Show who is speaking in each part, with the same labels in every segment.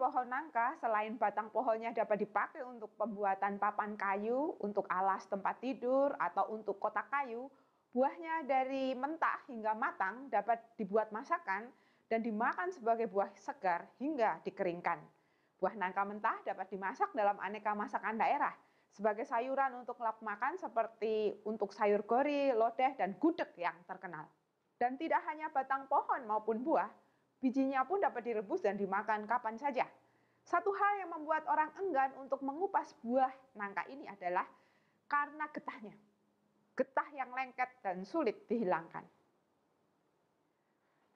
Speaker 1: pohon nangka, selain batang pohonnya dapat dipakai untuk pembuatan papan kayu, untuk alas tempat tidur, atau untuk kotak kayu, buahnya dari mentah hingga matang dapat dibuat masakan dan dimakan sebagai buah segar hingga dikeringkan. Buah nangka mentah dapat dimasak dalam aneka masakan daerah, sebagai sayuran untuk lap makan seperti untuk sayur gori, lodeh, dan gudeg yang terkenal. Dan tidak hanya batang pohon maupun buah, Bijinya pun dapat direbus dan dimakan kapan saja. Satu hal yang membuat orang enggan untuk mengupas buah nangka ini adalah karena getahnya. Getah yang lengket dan sulit dihilangkan.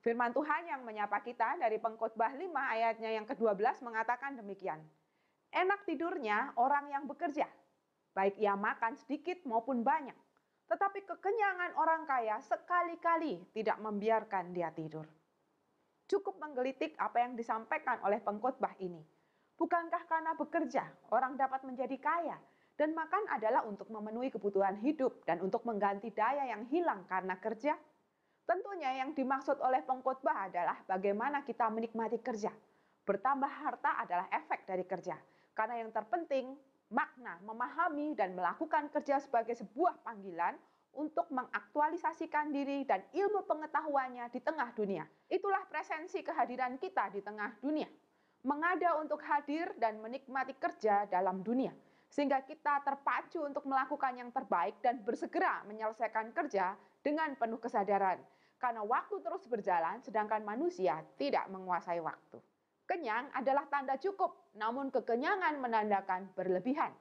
Speaker 1: Firman Tuhan yang menyapa kita dari pengkhotbah 5 ayatnya yang ke-12 mengatakan demikian. Enak tidurnya orang yang bekerja, baik ia makan sedikit maupun banyak. Tetapi kekenyangan orang kaya sekali-kali tidak membiarkan dia tidur cukup menggelitik apa yang disampaikan oleh pengkhotbah ini. Bukankah karena bekerja, orang dapat menjadi kaya, dan makan adalah untuk memenuhi kebutuhan hidup dan untuk mengganti daya yang hilang karena kerja? Tentunya yang dimaksud oleh pengkhotbah adalah bagaimana kita menikmati kerja. Bertambah harta adalah efek dari kerja. Karena yang terpenting, makna, memahami, dan melakukan kerja sebagai sebuah panggilan – untuk mengaktualisasikan diri dan ilmu pengetahuannya di tengah dunia. Itulah presensi kehadiran kita di tengah dunia. Mengada untuk hadir dan menikmati kerja dalam dunia. Sehingga kita terpacu untuk melakukan yang terbaik dan bersegera menyelesaikan kerja dengan penuh kesadaran. Karena waktu terus berjalan sedangkan manusia tidak menguasai waktu. Kenyang adalah tanda cukup, namun kekenyangan menandakan berlebihan.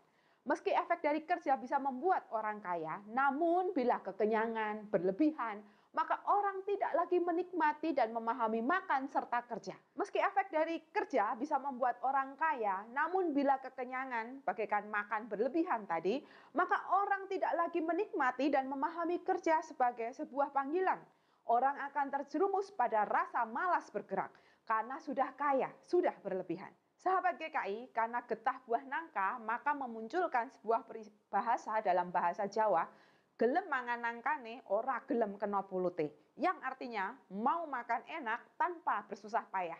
Speaker 1: Meski efek dari kerja bisa membuat orang kaya, namun bila kekenyangan berlebihan, maka orang tidak lagi menikmati dan memahami makan serta kerja. Meski efek dari kerja bisa membuat orang kaya, namun bila kekenyangan bagaikan makan berlebihan tadi, maka orang tidak lagi menikmati dan memahami kerja sebagai sebuah panggilan. Orang akan terjerumus pada rasa malas bergerak karena sudah kaya, sudah berlebihan. Sahabat GKI, karena getah buah nangka, maka memunculkan sebuah bahasa dalam bahasa Jawa, gelem mangan nangkane ora gelem kena pulute. Yang artinya, mau makan enak tanpa bersusah payah.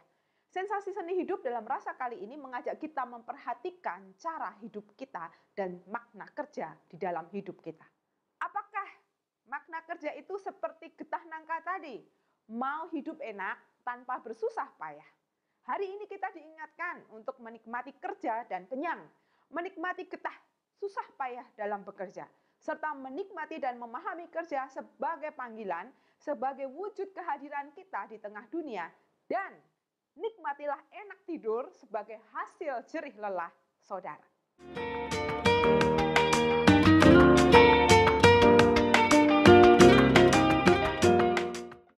Speaker 1: Sensasi seni hidup dalam rasa kali ini mengajak kita memperhatikan cara hidup kita dan makna kerja di dalam hidup kita. Apakah makna kerja itu seperti getah nangka tadi? Mau hidup enak tanpa bersusah payah. Hari ini kita diingatkan untuk menikmati kerja dan kenyang, menikmati getah susah payah dalam bekerja, serta menikmati dan memahami kerja sebagai panggilan, sebagai wujud kehadiran kita di tengah dunia, dan nikmatilah enak tidur sebagai hasil jerih lelah saudara.